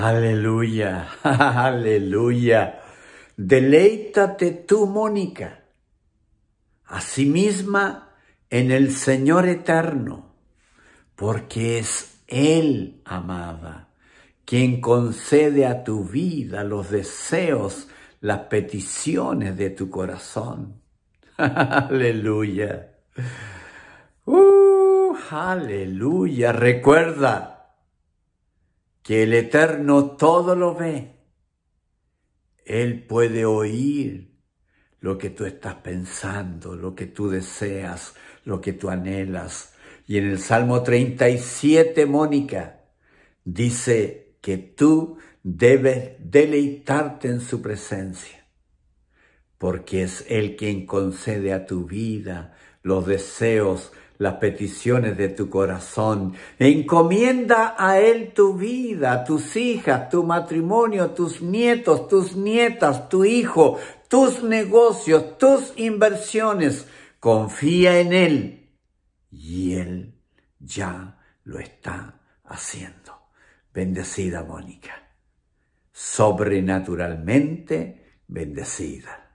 Aleluya, aleluya. Deleítate tú, Mónica, a sí misma en el Señor eterno, porque es Él, amada, quien concede a tu vida los deseos, las peticiones de tu corazón. Aleluya. Uh, aleluya. Recuerda que el Eterno todo lo ve. Él puede oír lo que tú estás pensando, lo que tú deseas, lo que tú anhelas. Y en el Salmo 37, Mónica, dice que tú debes deleitarte en su presencia, porque es Él quien concede a tu vida los deseos las peticiones de tu corazón. Encomienda a Él tu vida, tus hijas, tu matrimonio, tus nietos, tus nietas, tu hijo, tus negocios, tus inversiones. Confía en Él y Él ya lo está haciendo. Bendecida Mónica, sobrenaturalmente bendecida.